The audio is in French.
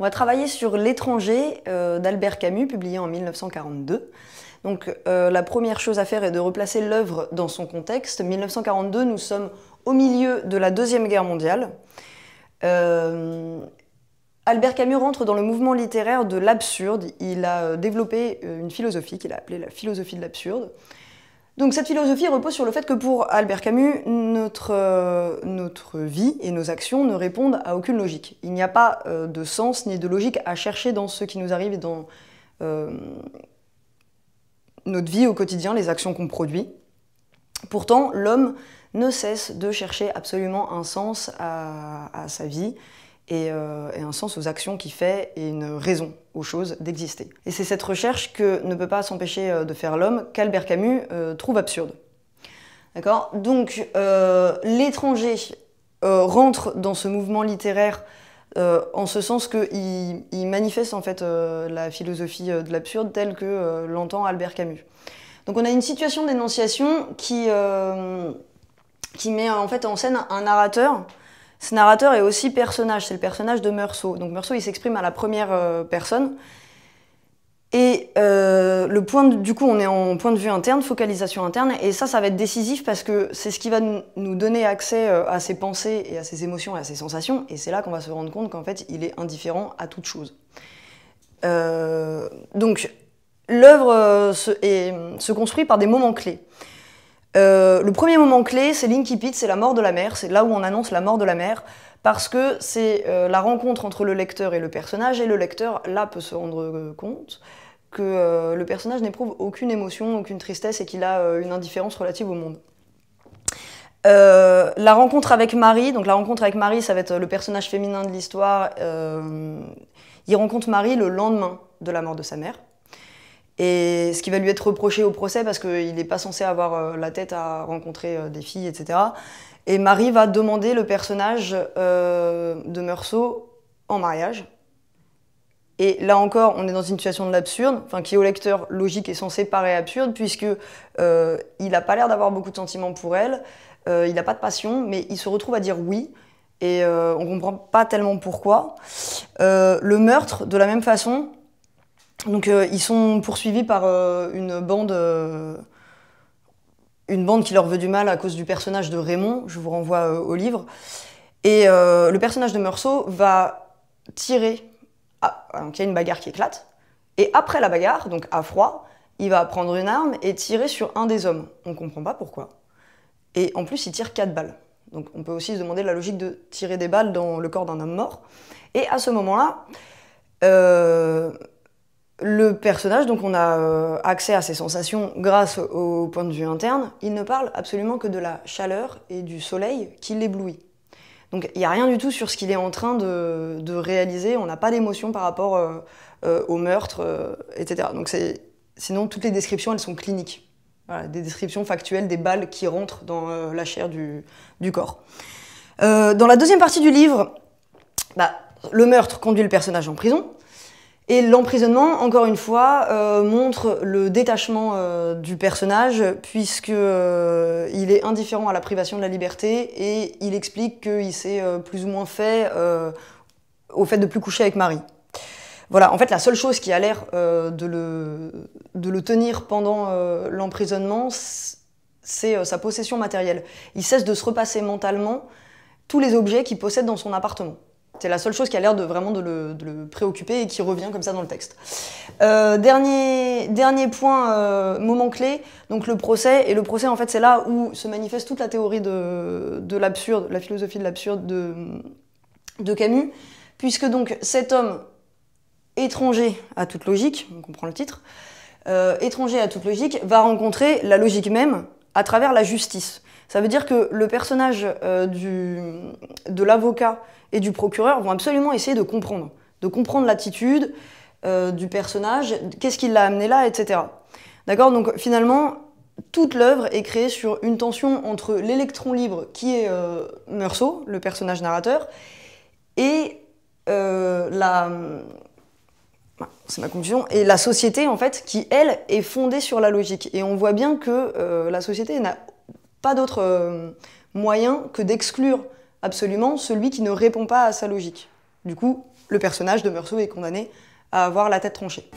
On va travailler sur L'étranger euh, d'Albert Camus, publié en 1942. Donc euh, la première chose à faire est de replacer l'œuvre dans son contexte. 1942, nous sommes au milieu de la Deuxième Guerre mondiale. Euh, Albert Camus rentre dans le mouvement littéraire de l'absurde. Il a développé une philosophie qu'il a appelée la philosophie de l'absurde. Donc cette philosophie repose sur le fait que pour Albert Camus, notre, euh, notre vie et nos actions ne répondent à aucune logique. Il n'y a pas euh, de sens ni de logique à chercher dans ce qui nous arrive et dans euh, notre vie au quotidien, les actions qu'on produit. Pourtant, l'homme ne cesse de chercher absolument un sens à sa vie euh, et, un sens aux actions qui fait et une raison aux choses d'exister. Et c'est cette recherche que ne peut pas s'empêcher euh, de faire l'homme qu'Albert Camus euh, trouve absurde. D'accord Donc l'étranger rentre dans ce mouvement littéraire en ce sens qu'il manifeste en fait la philosophie de l'absurde telle que l'entend Albert Camus. Donc on a une situation d'énonciation qui, qui met en fait en scène un narrateur ce narrateur est aussi personnage, c'est le personnage de Meursault. Donc Meursault, il s'exprime à la première euh, personne. Et euh, le point du coup, on est en point de vue interne, focalisation interne, et ça, ça va être décisif parce que c'est ce qui va nous donner accès euh, à ses pensées et à ses émotions et à ses sensations, et c'est là qu'on va se rendre compte qu'en fait, il est indifférent à toute chose. donc, l'œuvre se, construit par des moments clés. Euh, le premier moment clé, c'est Pete, c'est la mort de la mère, c'est là où on annonce la mort de la mère, parce que c'est euh, la rencontre entre le lecteur et le personnage, et le lecteur, là, peut se rendre euh, compte que le personnage n'éprouve aucune émotion, aucune tristesse, et qu'il a une indifférence relative au monde. la rencontre avec Marie, donc la rencontre avec Marie, ça va être le personnage féminin de l'histoire. il rencontre Marie le lendemain de la mort de sa mère. Et ce qui va lui être reproché au procès, parce qu'il n'est pas censé avoir euh, la tête à rencontrer euh, des filles, etc. Et Marie va demander le personnage euh, de Meursault en mariage. Et là encore, on est dans une situation de l'absurde, enfin qui au lecteur logique est censé paraître absurde, puisque il n'a pas l'air d'avoir beaucoup de sentiments pour elle, il n'a pas de passion, mais il se retrouve à dire oui, et on comprend pas tellement pourquoi. le meurtre, de la même façon, donc euh, ils sont poursuivis par euh, une bande euh, une bande qui leur veut du mal à cause du personnage de Raymond, je vous renvoie au livre. Et le personnage de Meursault va tirer, ah, ah, donc il y a une bagarre qui éclate, et après la bagarre, donc à froid, il va prendre une arme et tirer sur un des hommes. On comprend pas pourquoi. Et en plus, il tire quatre balles. Donc on peut aussi se demander la logique de tirer des balles dans le corps d'un homme mort. Et à ce moment-là, le personnage, donc on a euh, accès à ses sensations grâce au point de vue interne, il ne parle absolument que de la chaleur et du soleil qui l'éblouit. Donc il n'y a rien du tout sur ce qu'il est en train de, réaliser, on n'a pas d'émotion par rapport euh, euh, au meurtre, etc. Donc sinon toutes les descriptions elles sont cliniques. des descriptions factuelles des balles qui rentrent dans la chair du, corps. dans la deuxième partie du livre, bah, le meurtre conduit le personnage en prison, et l'emprisonnement, encore une fois, euh, montre le détachement euh, du personnage, puisque euh, il est indifférent à la privation de la liberté et il explique qu'il s'est plus ou moins fait au fait de plus coucher avec Marie. Voilà, en fait, la seule chose qui a l'air de, le, de le tenir pendant l'emprisonnement, c'est sa possession matérielle. Il cesse de se repasser mentalement tous les objets qu'il possède dans son appartement. C'est la seule chose qui a l'air de vraiment de le, préoccuper et qui revient comme ça dans le texte. Euh, dernier, dernier point, euh, moment clé, donc le procès. Et le procès, en fait, c'est là où se manifeste toute la théorie de, l'absurde, la philosophie de l'absurde de, de Camus, puisque donc cet homme étranger à toute logique, on comprend le titre, euh, étranger à toute logique, va rencontrer la logique même à travers la justice. Ça veut dire que le personnage euh, du, de l'avocat et du procureur vont absolument essayer de comprendre, de comprendre l'attitude euh, du personnage, qu'est-ce qui l'a amené là, etc. D'accord Donc finalement, toute l'œuvre est créée sur une tension entre l'électron libre qui est euh, Meursault, le personnage narrateur, et la, bah, c'est ma conclusion, et la société en fait qui elle est fondée sur la logique. Et on voit bien que euh, la société n'a pas d'autre euh, moyen que d'exclure absolument celui qui ne répond pas à sa logique. Du coup, le personnage de Meursault est condamné à avoir la tête tranchée.